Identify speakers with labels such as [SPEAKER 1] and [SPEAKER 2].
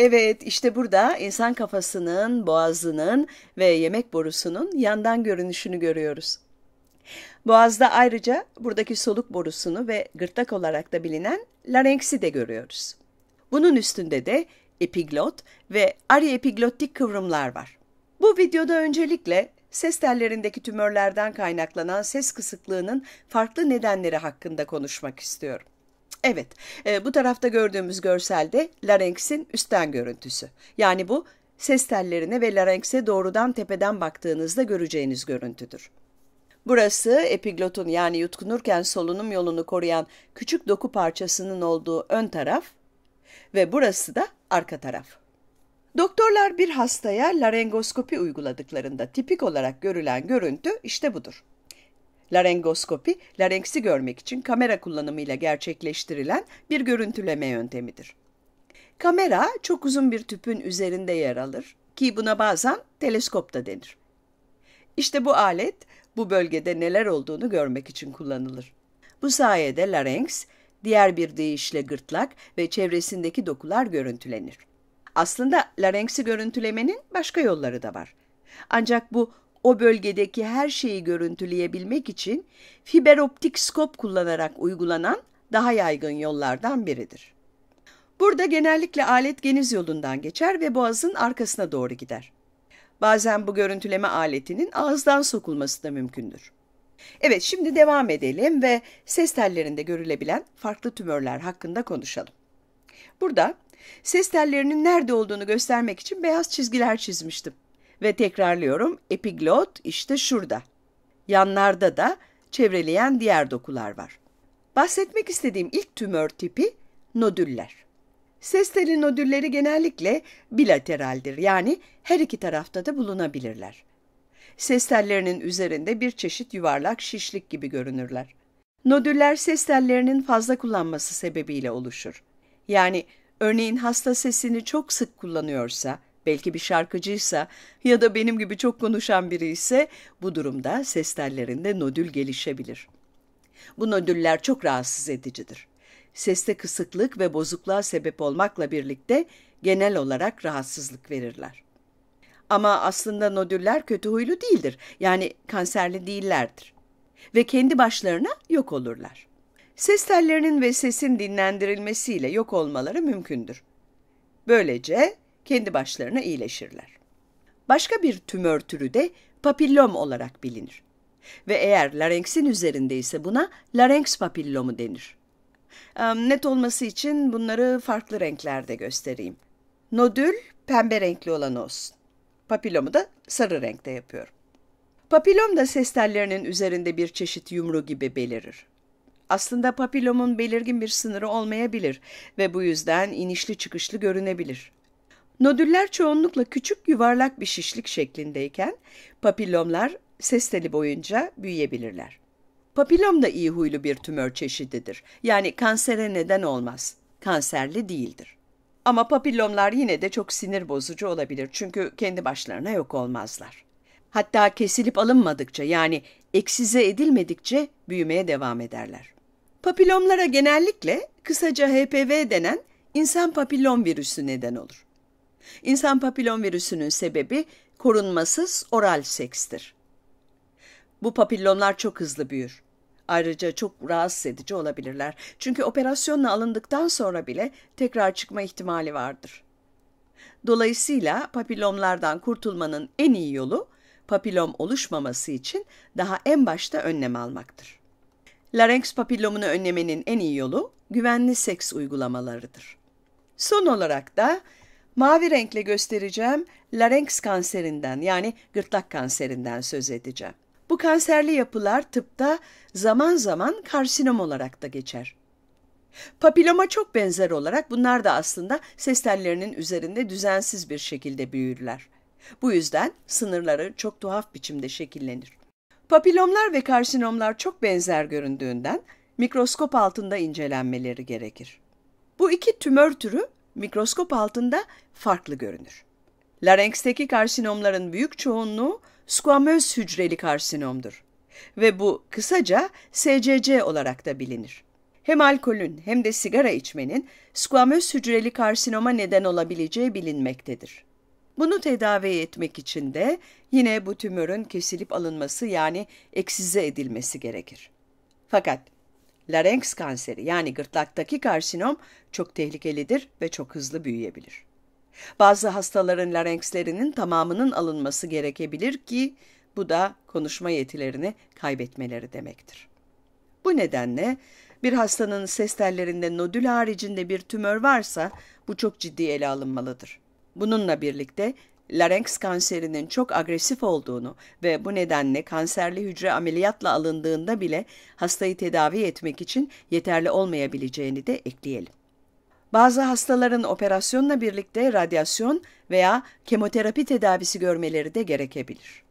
[SPEAKER 1] Evet, işte burada insan kafasının, boğazının ve yemek borusunun yandan görünüşünü görüyoruz. Boğazda ayrıca buradaki soluk borusunu ve gırtlak olarak da bilinen larenksi de görüyoruz. Bunun üstünde de epiglot ve aryepiglottik kıvrımlar var. Bu videoda öncelikle ses tellerindeki tümörlerden kaynaklanan ses kısıklığının farklı nedenleri hakkında konuşmak istiyorum. Evet, e, bu tarafta gördüğümüz görselde larenksin üstten görüntüsü. Yani bu ses tellerine ve larenkse doğrudan tepeden baktığınızda göreceğiniz görüntüdür. Burası epiglotun yani yutkunurken solunum yolunu koruyan küçük doku parçasının olduğu ön taraf ve burası da arka taraf. Doktorlar bir hastaya larengoskopi uyguladıklarında tipik olarak görülen görüntü işte budur. Larengoskopi, larenksi görmek için kamera kullanımıyla gerçekleştirilen bir görüntüleme yöntemidir. Kamera çok uzun bir tüpün üzerinde yer alır ki buna bazen teleskop da denir. İşte bu alet bu bölgede neler olduğunu görmek için kullanılır. Bu sayede larynx, diğer bir deyişle gırtlak ve çevresindeki dokular görüntülenir. Aslında larynx'i görüntülemenin başka yolları da var. Ancak bu o bölgedeki her şeyi görüntüleyebilmek için fiber optik skop kullanarak uygulanan daha yaygın yollardan biridir. Burada genellikle alet geniz yolundan geçer ve boğazın arkasına doğru gider. Bazen bu görüntüleme aletinin ağızdan sokulması da mümkündür. Evet şimdi devam edelim ve ses tellerinde görülebilen farklı tümörler hakkında konuşalım. Burada ses tellerinin nerede olduğunu göstermek için beyaz çizgiler çizmiştim. Ve tekrarlıyorum epiglot işte şurada. Yanlarda da çevreleyen diğer dokular var. Bahsetmek istediğim ilk tümör tipi nodüller. Ses teli nodülleri genellikle bilateraldir yani her iki tarafta da bulunabilirler. Ses tellerinin üzerinde bir çeşit yuvarlak şişlik gibi görünürler. Nodüller ses tellerinin fazla kullanması sebebiyle oluşur. Yani örneğin hasta sesini çok sık kullanıyorsa belki bir şarkıcıysa ya da benim gibi çok konuşan biri ise bu durumda ses tellerinde nodül gelişebilir. Bu nodüller çok rahatsız edicidir. Seste kısıklık ve bozukluğa sebep olmakla birlikte genel olarak rahatsızlık verirler. Ama aslında nodüller kötü huylu değildir. Yani kanserli değillerdir. Ve kendi başlarına yok olurlar. Ses tellerinin ve sesin dinlendirilmesiyle yok olmaları mümkündür. Böylece kendi başlarına iyileşirler. Başka bir tümör türü de papillom olarak bilinir. Ve eğer larenksin üzerinde ise buna larynx papillomu denir. Net olması için bunları farklı renklerde göstereyim. Nodül pembe renkli olan olsun. Papilomu da sarı renkte yapıyorum. Papilom da ses tellerinin üzerinde bir çeşit yumru gibi belirir. Aslında papilomun belirgin bir sınırı olmayabilir ve bu yüzden inişli çıkışlı görünebilir. Nodüller çoğunlukla küçük yuvarlak bir şişlik şeklindeyken papillomlar ses teli boyunca büyüyebilirler. Papillom da iyi huylu bir tümör çeşididir. Yani kansere neden olmaz. Kanserli değildir. Ama papillomlar yine de çok sinir bozucu olabilir çünkü kendi başlarına yok olmazlar. Hatta kesilip alınmadıkça yani eksize edilmedikçe büyümeye devam ederler. Papillomlara genellikle kısaca HPV denen insan papillom virüsü neden olur. İnsan papilon virüsünün sebebi korunmasız oral sekstir. Bu papillonlar çok hızlı büyür. Ayrıca çok rahatsız edici olabilirler. Çünkü operasyonla alındıktan sonra bile tekrar çıkma ihtimali vardır. Dolayısıyla papilomlardan kurtulmanın en iyi yolu papilom oluşmaması için daha en başta önlem almaktır. Larynx papillomunu önlemenin en iyi yolu güvenli seks uygulamalarıdır. Son olarak da Mavi renkle göstereceğim larynx kanserinden yani gırtlak kanserinden söz edeceğim. Bu kanserli yapılar tıpta zaman zaman karsinom olarak da geçer. Papiloma çok benzer olarak bunlar da aslında ses tellerinin üzerinde düzensiz bir şekilde büyürler. Bu yüzden sınırları çok tuhaf biçimde şekillenir. Papilomlar ve karsinomlar çok benzer göründüğünden mikroskop altında incelenmeleri gerekir. Bu iki tümör türü mikroskop altında farklı görünür. Larenksteki karsinomların büyük çoğunluğu squamöz hücreli karsinomdur ve bu kısaca SCC olarak da bilinir. Hem alkolün hem de sigara içmenin squamöz hücreli karsinoma neden olabileceği bilinmektedir. Bunu tedavi etmek için de yine bu tümörün kesilip alınması yani eksize edilmesi gerekir. Fakat larynx kanseri yani gırtlaktaki karsinom çok tehlikelidir ve çok hızlı büyüyebilir. Bazı hastaların larynxlerinin tamamının alınması gerekebilir ki bu da konuşma yetilerini kaybetmeleri demektir. Bu nedenle bir hastanın ses tellerinde nodül haricinde bir tümör varsa bu çok ciddi ele alınmalıdır. Bununla birlikte larynx kanserinin çok agresif olduğunu ve bu nedenle kanserli hücre ameliyatla alındığında bile hastayı tedavi etmek için yeterli olmayabileceğini de ekleyelim. Bazı hastaların operasyonla birlikte radyasyon veya kemoterapi tedavisi görmeleri de gerekebilir.